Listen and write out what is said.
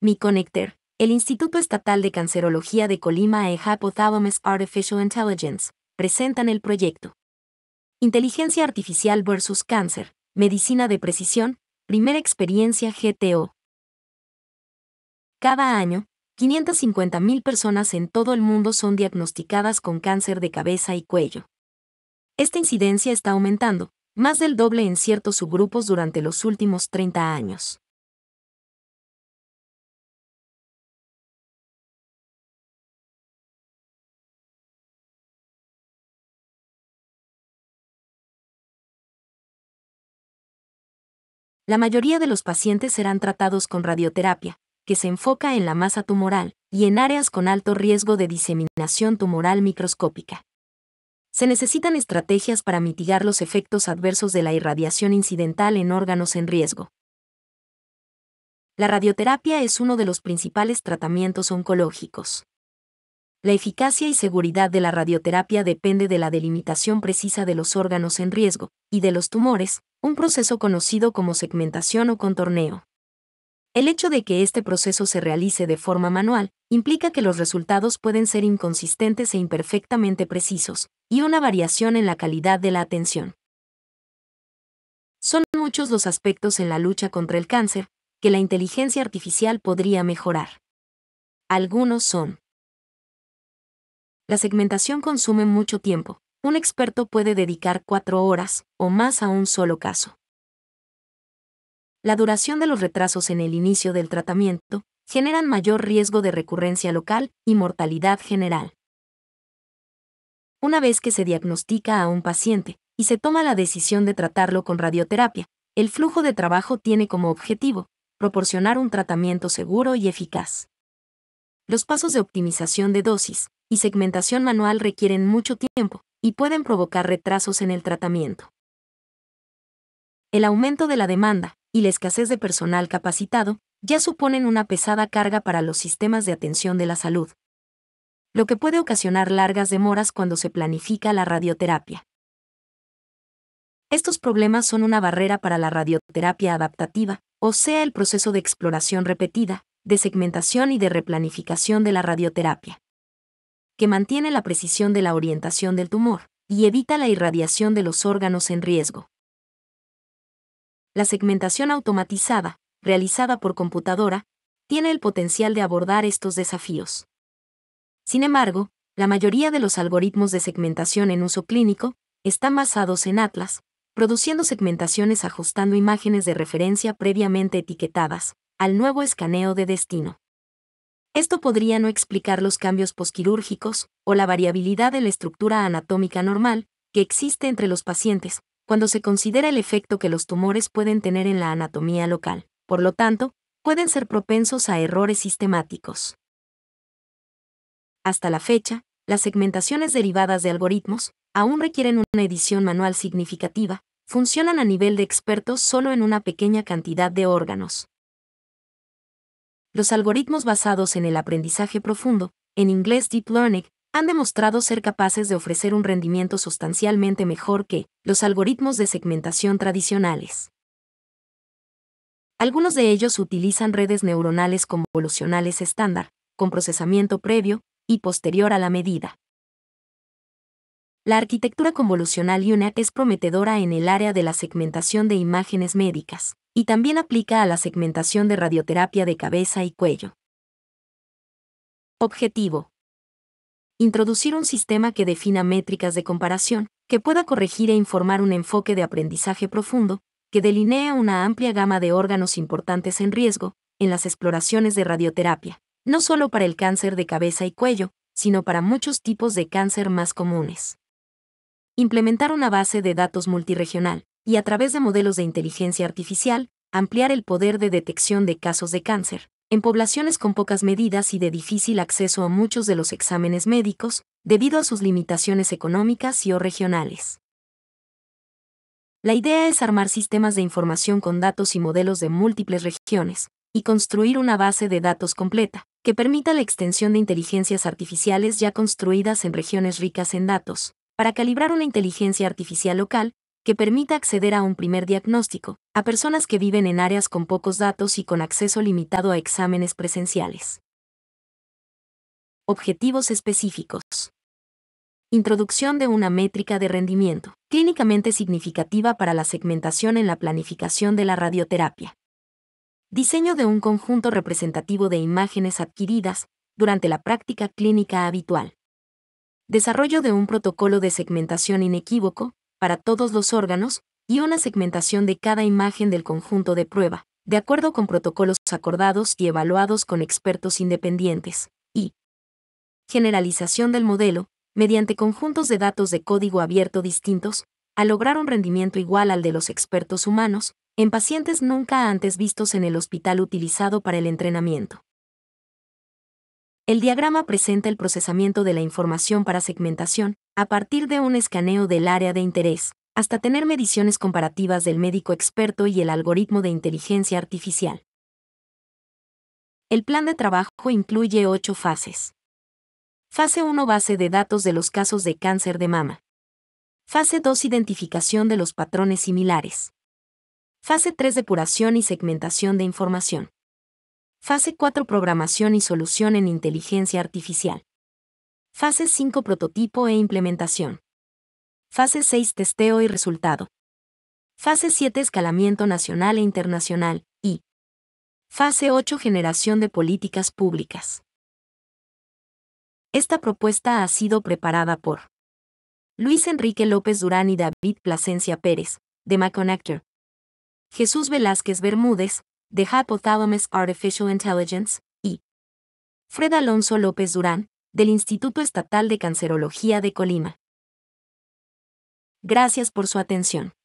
Mi Connector, el Instituto Estatal de Cancerología de Colima e Hypothalamus Artificial Intelligence presentan el proyecto. Inteligencia Artificial versus Cáncer, Medicina de Precisión, Primera Experiencia GTO. Cada año, 550.000 personas en todo el mundo son diagnosticadas con cáncer de cabeza y cuello. Esta incidencia está aumentando, más del doble en ciertos subgrupos durante los últimos 30 años. La mayoría de los pacientes serán tratados con radioterapia, que se enfoca en la masa tumoral y en áreas con alto riesgo de diseminación tumoral microscópica. Se necesitan estrategias para mitigar los efectos adversos de la irradiación incidental en órganos en riesgo. La radioterapia es uno de los principales tratamientos oncológicos. La eficacia y seguridad de la radioterapia depende de la delimitación precisa de los órganos en riesgo y de los tumores, un proceso conocido como segmentación o contorneo. El hecho de que este proceso se realice de forma manual implica que los resultados pueden ser inconsistentes e imperfectamente precisos, y una variación en la calidad de la atención. Son muchos los aspectos en la lucha contra el cáncer que la inteligencia artificial podría mejorar. Algunos son la segmentación consume mucho tiempo. Un experto puede dedicar cuatro horas o más a un solo caso. La duración de los retrasos en el inicio del tratamiento generan mayor riesgo de recurrencia local y mortalidad general. Una vez que se diagnostica a un paciente y se toma la decisión de tratarlo con radioterapia, el flujo de trabajo tiene como objetivo proporcionar un tratamiento seguro y eficaz. Los pasos de optimización de dosis y segmentación manual requieren mucho tiempo y pueden provocar retrasos en el tratamiento. El aumento de la demanda y la escasez de personal capacitado ya suponen una pesada carga para los sistemas de atención de la salud, lo que puede ocasionar largas demoras cuando se planifica la radioterapia. Estos problemas son una barrera para la radioterapia adaptativa, o sea, el proceso de exploración repetida, de segmentación y de replanificación de la radioterapia que mantiene la precisión de la orientación del tumor y evita la irradiación de los órganos en riesgo. La segmentación automatizada, realizada por computadora, tiene el potencial de abordar estos desafíos. Sin embargo, la mayoría de los algoritmos de segmentación en uso clínico están basados en Atlas, produciendo segmentaciones ajustando imágenes de referencia previamente etiquetadas al nuevo escaneo de destino. Esto podría no explicar los cambios posquirúrgicos o la variabilidad de la estructura anatómica normal que existe entre los pacientes cuando se considera el efecto que los tumores pueden tener en la anatomía local. Por lo tanto, pueden ser propensos a errores sistemáticos. Hasta la fecha, las segmentaciones derivadas de algoritmos aún requieren una edición manual significativa, funcionan a nivel de expertos solo en una pequeña cantidad de órganos, los algoritmos basados en el aprendizaje profundo, en inglés Deep Learning, han demostrado ser capaces de ofrecer un rendimiento sustancialmente mejor que los algoritmos de segmentación tradicionales. Algunos de ellos utilizan redes neuronales convolucionales estándar, con procesamiento previo y posterior a la medida. La arquitectura convolucional UNAC es prometedora en el área de la segmentación de imágenes médicas y también aplica a la segmentación de radioterapia de cabeza y cuello. Objetivo. Introducir un sistema que defina métricas de comparación, que pueda corregir e informar un enfoque de aprendizaje profundo, que delinea una amplia gama de órganos importantes en riesgo, en las exploraciones de radioterapia, no solo para el cáncer de cabeza y cuello, sino para muchos tipos de cáncer más comunes. Implementar una base de datos multiregional, y a través de modelos de inteligencia artificial, ampliar el poder de detección de casos de cáncer. En poblaciones con pocas medidas y de difícil acceso a muchos de los exámenes médicos, debido a sus limitaciones económicas y o regionales. La idea es armar sistemas de información con datos y modelos de múltiples regiones, y construir una base de datos completa, que permita la extensión de inteligencias artificiales ya construidas en regiones ricas en datos, para calibrar una inteligencia artificial local que permita acceder a un primer diagnóstico, a personas que viven en áreas con pocos datos y con acceso limitado a exámenes presenciales. Objetivos específicos. Introducción de una métrica de rendimiento, clínicamente significativa para la segmentación en la planificación de la radioterapia. Diseño de un conjunto representativo de imágenes adquiridas durante la práctica clínica habitual. Desarrollo de un protocolo de segmentación inequívoco para todos los órganos, y una segmentación de cada imagen del conjunto de prueba, de acuerdo con protocolos acordados y evaluados con expertos independientes, y generalización del modelo, mediante conjuntos de datos de código abierto distintos, a lograr un rendimiento igual al de los expertos humanos, en pacientes nunca antes vistos en el hospital utilizado para el entrenamiento. El diagrama presenta el procesamiento de la información para segmentación, a partir de un escaneo del área de interés, hasta tener mediciones comparativas del médico experto y el algoritmo de inteligencia artificial. El plan de trabajo incluye ocho fases. Fase 1 base de datos de los casos de cáncer de mama. Fase 2 identificación de los patrones similares. Fase 3 depuración y segmentación de información. Fase 4 Programación y solución en inteligencia artificial. Fase 5 Prototipo e implementación. Fase 6 Testeo y resultado. Fase 7 Escalamiento nacional e internacional. Y. Fase 8 Generación de políticas públicas. Esta propuesta ha sido preparada por Luis Enrique López Durán y David Plasencia Pérez, de Maconactor. Jesús Velázquez Bermúdez, The Hypothalamus Artificial Intelligence, y Fred Alonso López Durán, del Instituto Estatal de Cancerología de Colima. Gracias por su atención.